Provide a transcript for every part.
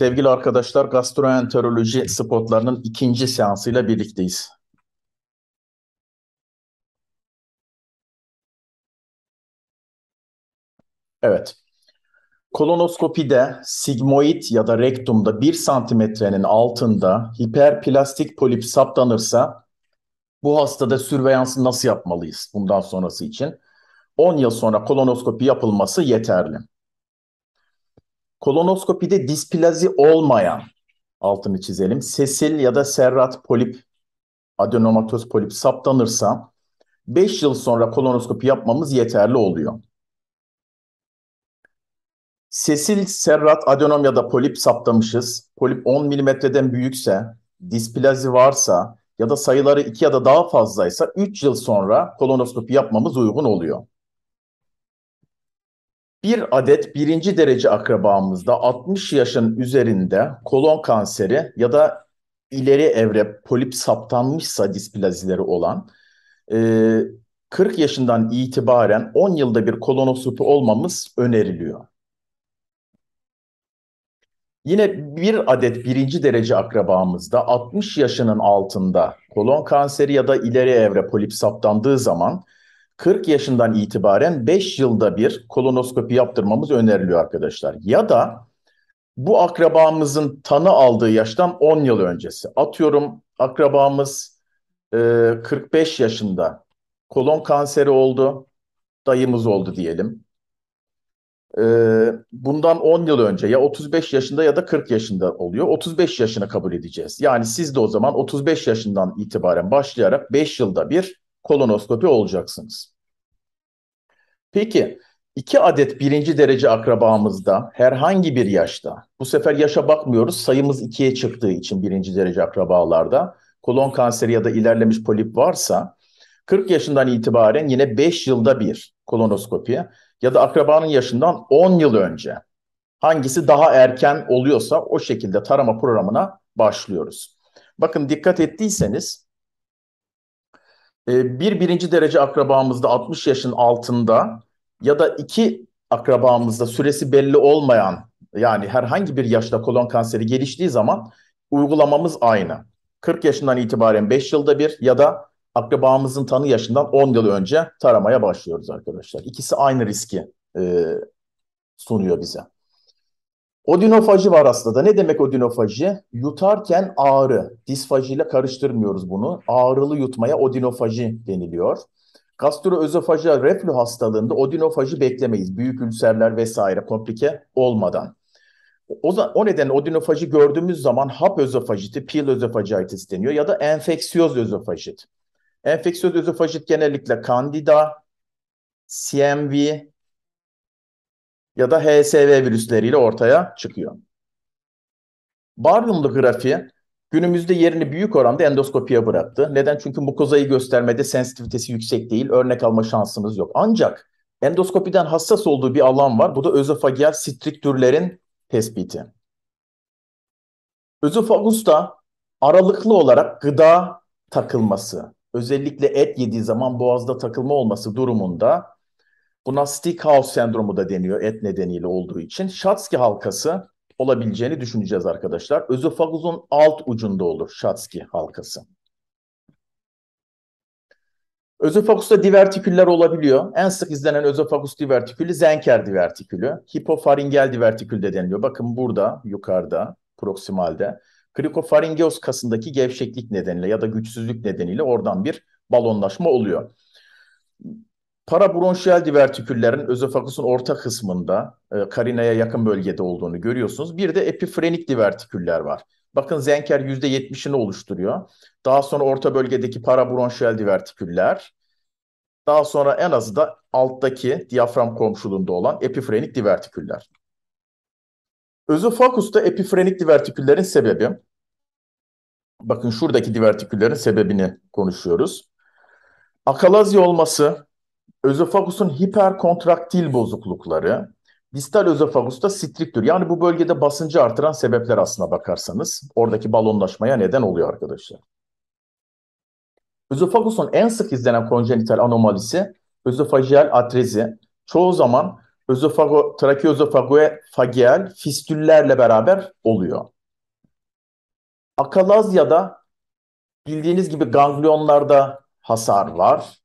Sevgili arkadaşlar, gastroenteroloji spotlarının ikinci seansıyla birlikteyiz. Evet. Kolonoskopide sigmoid ya da rektumda 1 santimetrenin altında hiperplastik polip saptanırsa bu hastada sürveyansı nasıl yapmalıyız bundan sonrası için? 10 yıl sonra kolonoskopi yapılması yeterli. Kolonoskopide displazi olmayan, altını çizelim, sesil ya da serrat polip, adenomatoz polip saptanırsa 5 yıl sonra kolonoskopi yapmamız yeterli oluyor. Sesil serrat adenom ya da polip saptamışız. Polip 10 milimetreden büyükse, displazi varsa ya da sayıları 2 ya da daha fazlaysa 3 yıl sonra kolonoskopi yapmamız uygun oluyor. Bir adet birinci derece akrabamızda 60 yaşın üzerinde kolon kanseri ya da ileri evre polip saptanmışsa displazileri olan 40 e, yaşından itibaren 10 yılda bir kolonoskopi olmamız öneriliyor. Yine bir adet birinci derece akrabamızda 60 yaşının altında kolon kanseri ya da ileri evre polip saptandığı zaman 40 yaşından itibaren 5 yılda bir kolonoskopi yaptırmamız öneriliyor arkadaşlar. Ya da bu akrabamızın tanı aldığı yaştan 10 yıl öncesi. Atıyorum akrabamız e, 45 yaşında kolon kanseri oldu, dayımız oldu diyelim. E, bundan 10 yıl önce ya 35 yaşında ya da 40 yaşında oluyor. 35 yaşına kabul edeceğiz. Yani siz de o zaman 35 yaşından itibaren başlayarak 5 yılda bir kolonoskopi olacaksınız. Peki iki adet birinci derece akrabamızda herhangi bir yaşta, bu sefer yaşa bakmıyoruz sayımız ikiye çıktığı için birinci derece akrabalarda kolon kanseri ya da ilerlemiş polip varsa 40 yaşından itibaren yine 5 yılda bir kolonoskopi ya da akrabanın yaşından 10 yıl önce hangisi daha erken oluyorsa o şekilde tarama programına başlıyoruz. Bakın dikkat ettiyseniz ee, bir birinci derece akrabamızda 60 yaşın altında ya da iki akrabamızda süresi belli olmayan yani herhangi bir yaşta kolon kanseri geliştiği zaman uygulamamız aynı. 40 yaşından itibaren 5 yılda bir ya da akrabamızın tanı yaşından 10 yıl önce taramaya başlıyoruz arkadaşlar. İkisi aynı riski e, sunuyor bize. Odinofaji var aslında. Ne demek odinofaji? Yutarken ağrı. Disfaji ile karıştırmıyoruz bunu. Ağrılı yutmaya odinofaji deniliyor. Gastroözofajal reflü hastalığında odinofaji beklemeyiz. Büyük ülserler vesaire komplike olmadan. O, o nedenle odinofaji gördüğümüz zaman hap özofajiti, pil özofajitis deniyor ya da enfeksiyöz özofajit. Enfeksiyöz özofajit genellikle kandida, CMV, ya da HSV virüsleriyle ortaya çıkıyor. Baryumlu grafiği günümüzde yerini büyük oranda endoskopiye bıraktı. Neden? Çünkü mukozayı göstermede sensitivitesi yüksek değil, örnek alma şansımız yok. Ancak endoskopiden hassas olduğu bir alan var. Bu da özofageal strictürlerin tespiti. Özofagus da aralıklı olarak gıda takılması, özellikle et yediği zaman boğazda takılma olması durumunda Buna Stickhouse sendromu da deniyor et nedeniyle olduğu için. Şatski halkası olabileceğini düşüneceğiz arkadaşlar. Özofaguzun alt ucunda olur Şatski halkası. Özofagusta divertiküller olabiliyor. En sık izlenen özofagus divertikülü Zenker divertikülü. Hipofaringel divertikül de deniliyor. Bakın burada yukarıda proksimalde. Krikofaringeos kasındaki gevşeklik nedeniyle ya da güçsüzlük nedeniyle oradan bir balonlaşma oluyor. Parabronşiyel divertiküllerin özofakusun orta kısmında e, karinaya yakın bölgede olduğunu görüyorsunuz. Bir de epifrenik divertiküller var. Bakın Zenker %70'ini oluşturuyor. Daha sonra orta bölgedeki parabronşiyel divertiküller. Daha sonra en azı da alttaki diyafram komşuluğunda olan epifrenik divertiküller. Özofakusta epifrenik divertiküllerin sebebi, bakın şuradaki divertiküllerin sebebini konuşuyoruz. Akalazya olması, özofagusun hiperkontraktil bozuklukları, distal özofagusta striktir. Yani bu bölgede basıncı artıran sebepler aslına bakarsanız oradaki balonlaşmaya neden oluyor arkadaşlar. Özofagusun en sık izlenen konjenital anomalisi özofajiyal atrezi. Çoğu zaman özofago, trakeozofagoefagiyal fistüllerle beraber oluyor. Akalazya'da bildiğiniz gibi ganglionlarda hasar var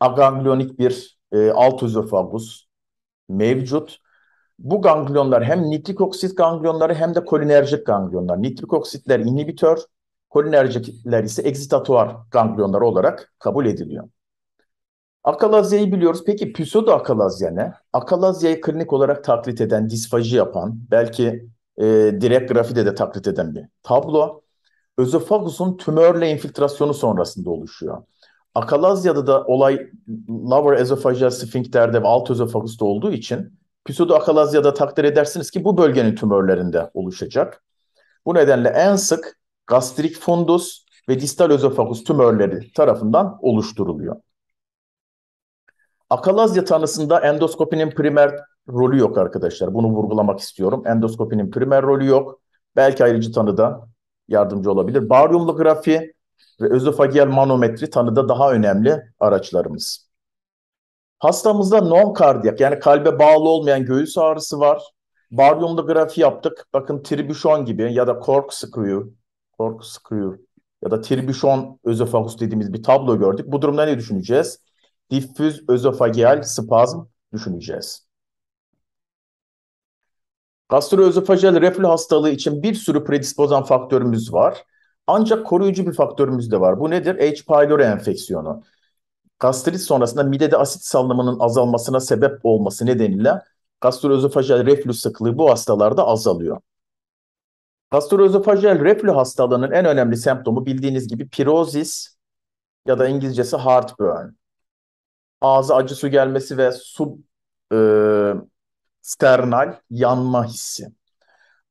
aganglionik bir e, alt özofagus mevcut. Bu ganglionlar hem nitrik oksit ganglionları hem de kolinerjik ganglionlar. Nitrik oksitler inhibitör, kolinerjikler ise egzitatuar ganglionlar olarak kabul ediliyor. Akalazya'yı biliyoruz. Peki pseudo akalazya ne? Akalazya'yı klinik olarak taklit eden, disfaji yapan, belki e, direkt grafide de taklit eden bir tablo. Özofagusun tümörle infiltrasyonu sonrasında oluşuyor. Akalazya'da da olay lower ezofajal sfinkterde ve alt özofagusta olduğu için pseudo akalazyada takdir edersiniz ki bu bölgenin tümörlerinde oluşacak. Bu nedenle en sık gastrik fundus ve distal özofagus tümörleri tarafından oluşturuluyor. Akalazya tanısında endoskopinin primer rolü yok arkadaşlar. Bunu vurgulamak istiyorum. Endoskopinin primer rolü yok. Belki ayrıcı tanıda yardımcı olabilir. Baryumlu grafi ve özofagiyal manometri tanıda daha önemli araçlarımız. Hastamızda non-kardiyak yani kalbe bağlı olmayan göğüs ağrısı var. Baryumlu grafi yaptık. Bakın tribüşon gibi ya da kork sıkıyor, kork sıkıyor ya da tribüşon özofagus dediğimiz bir tablo gördük. Bu durumda ne düşüneceğiz? Diffüz özofagiyal spazm düşüneceğiz. Gastroözofajal reflü hastalığı için bir sürü predispozan faktörümüz var. Ancak koruyucu bir faktörümüz de var. Bu nedir? H. pylori enfeksiyonu. Gastrit sonrasında midede asit salınımının azalmasına sebep olması nedeniyle gastroözofajal reflü sıklığı bu hastalarda azalıyor. Gastroözofajal reflü hastalığının en önemli semptomu bildiğiniz gibi pirozis ya da İngilizcesi heartburn. Ağza acı su gelmesi ve sub e, sternal yanma hissi.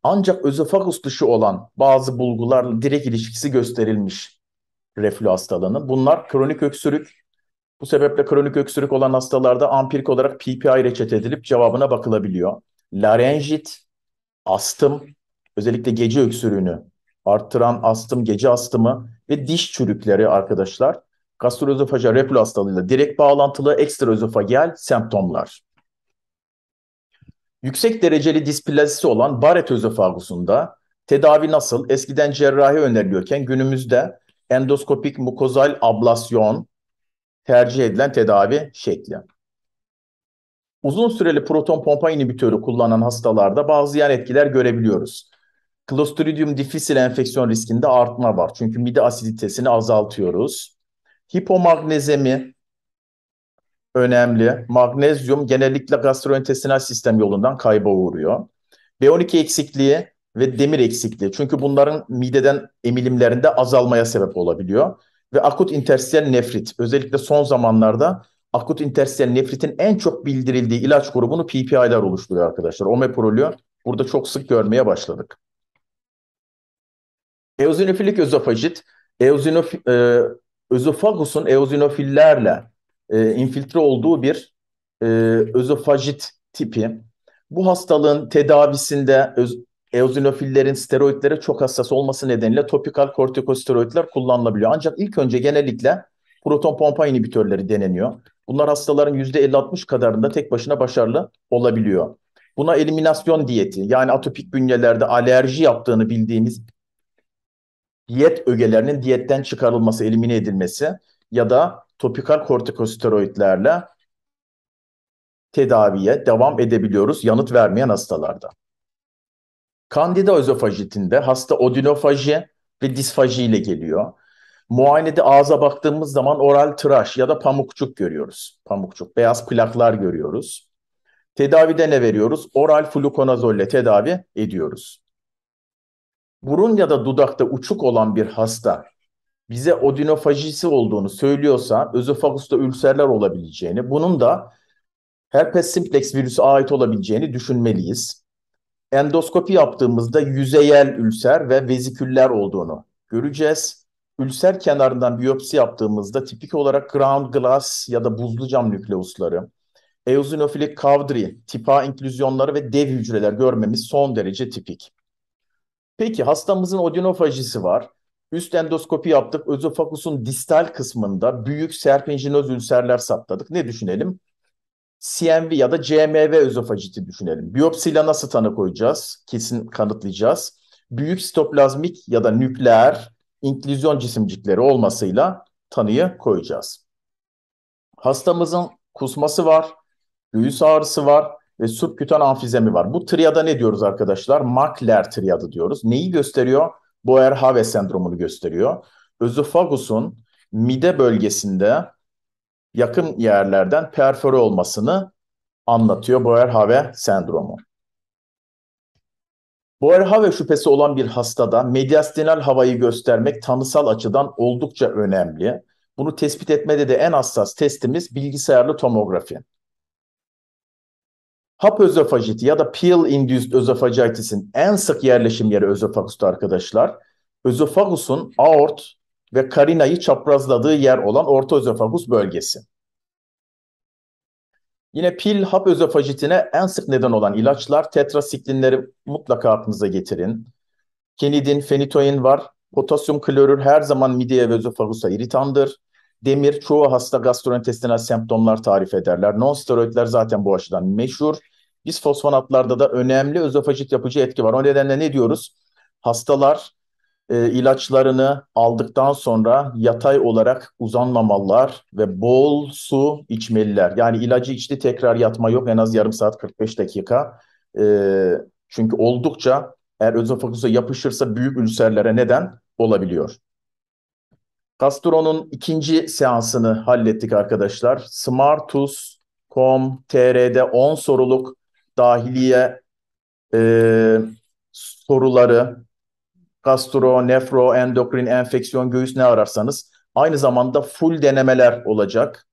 Ancak özofagus dışı olan bazı bulgularla direkt ilişkisi gösterilmiş reflü hastalığının. Bunlar kronik öksürük. Bu sebeple kronik öksürük olan hastalarda ampirik olarak PPI reçete edilip cevabına bakılabiliyor. Larenjit, astım, özellikle gece öksürüğünü arttıran astım, gece astımı ve diş çürükleri arkadaşlar gastroözofaja reflü hastalığıyla direkt bağlantılı ekstraözofagyal semptomlar. Yüksek dereceli displazisi olan Barrett özofagusunda tedavi nasıl? Eskiden cerrahi öneriliyorken günümüzde endoskopik mukozal ablasyon tercih edilen tedavi şekli. Uzun süreli proton pompa inhibitörü kullanan hastalarda bazı yan etkiler görebiliyoruz. Clostridium difficile enfeksiyon riskinde artma var. Çünkü mide asiditesini azaltıyoruz. Hipomagnezemi önemli. Magnezyum genellikle gastrointestinal sistem yolundan kayba uğruyor. B12 eksikliği ve demir eksikliği. Çünkü bunların mideden emilimlerinde azalmaya sebep olabiliyor. Ve akut interstitüel nefrit. Özellikle son zamanlarda akut interstitüel nefritin en çok bildirildiği ilaç grubunu PPI'ler oluşturuyor arkadaşlar. Omeprolü burada çok sık görmeye başladık. Eozinofilik özofajit. Eozinofil, e, özofagus'un eozinofillerle e, infiltre olduğu bir e, özofajit tipi. Bu hastalığın tedavisinde öz, eozinofillerin steroidlere çok hassas olması nedeniyle topikal kortikosteroidler kullanılabiliyor. Ancak ilk önce genellikle proton pompa inhibitörleri deneniyor. Bunlar hastaların %50-60 kadarında tek başına başarılı olabiliyor. Buna eliminasyon diyeti yani atopik bünyelerde alerji yaptığını bildiğimiz diyet ögelerinin diyetten çıkarılması, elimine edilmesi ya da topikal kortikosteroidlerle tedaviye devam edebiliyoruz yanıt vermeyen hastalarda. Kandida özofajitinde hasta odinofaji ve disfaji ile geliyor. Muayenede ağza baktığımız zaman oral tıraş ya da pamukçuk görüyoruz. Pamukçuk, beyaz plaklar görüyoruz. Tedavide ne veriyoruz? Oral flukonazolle tedavi ediyoruz. Burun ya da dudakta uçuk olan bir hasta bize odinofajisi olduğunu söylüyorsa özofagusta ülserler olabileceğini, bunun da herpes simplex virüsü ait olabileceğini düşünmeliyiz. Endoskopi yaptığımızda yüzeyel ülser ve veziküller olduğunu göreceğiz. Ülser kenarından biyopsi yaptığımızda tipik olarak ground glass ya da buzlu cam nükleusları, eozinofilik kavdri, tipa inklüzyonları ve dev hücreler görmemiz son derece tipik. Peki hastamızın odinofajisi var. Üst endoskopi yaptık. özofagusun distal kısmında büyük serpinjinoz ülserler saptadık. Ne düşünelim? CMV ya da CMV özofajiti düşünelim. Biyopsiyle nasıl tanı koyacağız? Kesin kanıtlayacağız. Büyük sitoplazmik ya da nükleer inklüzyon cisimcikleri olmasıyla tanıyı koyacağız. Hastamızın kusması var, göğüs ağrısı var ve subkütan amfizemi var. Bu triyada ne diyoruz arkadaşlar? Makler triyadı diyoruz. Neyi gösteriyor? Boerhaave sendromunu gösteriyor. Özofagus'un mide bölgesinde yakın yerlerden perfore olmasını anlatıyor Boerhaave sendromu. Boerhaave şüphesi olan bir hastada mediastinal havayı göstermek tanısal açıdan oldukça önemli. Bunu tespit etmede de en hassas testimiz bilgisayarlı tomografi. Hap özofajiti ya da peel induced özofajitisin en sık yerleşim yeri özofagusta arkadaşlar. Özofagusun aort ve karinayı çaprazladığı yer olan orta özofagus bölgesi. Yine pil hap özofajitine en sık neden olan ilaçlar tetrasiklinleri mutlaka aklınıza getirin. Kenidin, fenitoin var. Potasyum klorür her zaman mideye ve özofagusa iritandır. Demir çoğu hasta gastrointestinal semptomlar tarif ederler. Nonsteroidler zaten bu açıdan meşhur. Biz fosfonatlarda da önemli özofajit yapıcı etki var. O nedenle ne diyoruz? Hastalar e, ilaçlarını aldıktan sonra yatay olarak uzanmamalılar ve bol su içmeliler. Yani ilacı içti tekrar yatma yok en az yarım saat 45 dakika. E, çünkü oldukça eğer özofagusa yapışırsa büyük ülserlere neden olabiliyor. Castro'nun ikinci seansını hallettik arkadaşlar. Smartus.com.tr'de 10 soruluk dahiliye e, soruları, gastro, nefro, endokrin, enfeksiyon, göğüs ne ararsanız. Aynı zamanda full denemeler olacak.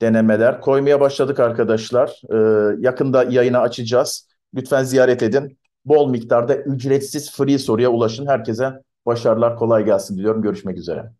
Denemeler. Koymaya başladık arkadaşlar. Ee, yakında yayına açacağız. Lütfen ziyaret edin. Bol miktarda ücretsiz free soruya ulaşın. Herkese başarılar, kolay gelsin diliyorum. Görüşmek üzere.